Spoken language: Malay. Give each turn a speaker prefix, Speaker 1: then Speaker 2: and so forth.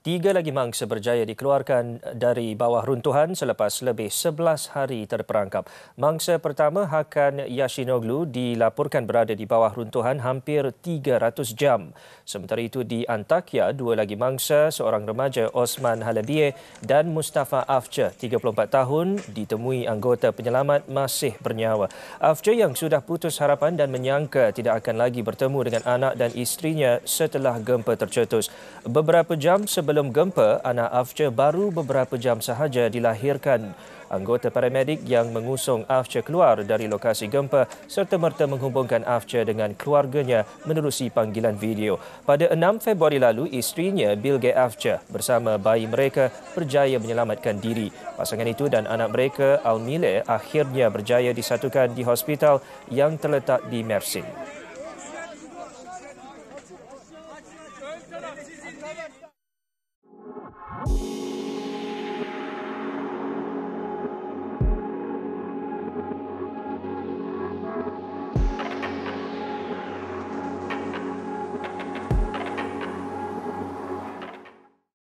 Speaker 1: Tiga lagi mangsa berjaya dikeluarkan dari bawah runtuhan selepas lebih 11 hari terperangkap. Mangsa pertama Hakan Yashinoglu dilaporkan berada di bawah runtuhan hampir 300 jam. Sementara itu di Antakya, dua lagi mangsa seorang remaja Osman Halabie dan Mustafa Afce, 34 tahun, ditemui anggota penyelamat masih bernyawa. Afce yang sudah putus harapan dan menyangka tidak akan lagi bertemu dengan anak dan istrinya setelah gempa tercetus. Beberapa jam sebelum sebelum gempa, anak Afce baru beberapa jam sahaja dilahirkan. Anggota paramedik yang mengusung Afce keluar dari lokasi gempa serta merta menghubungkan Afce dengan keluarganya menerusi panggilan video. Pada 6 Februari lalu, isterinya Bilge Afce bersama bayi mereka berjaya menyelamatkan diri. Pasangan itu dan anak mereka, Almile, akhirnya berjaya disatukan di hospital yang terletak di Mersin. Bye.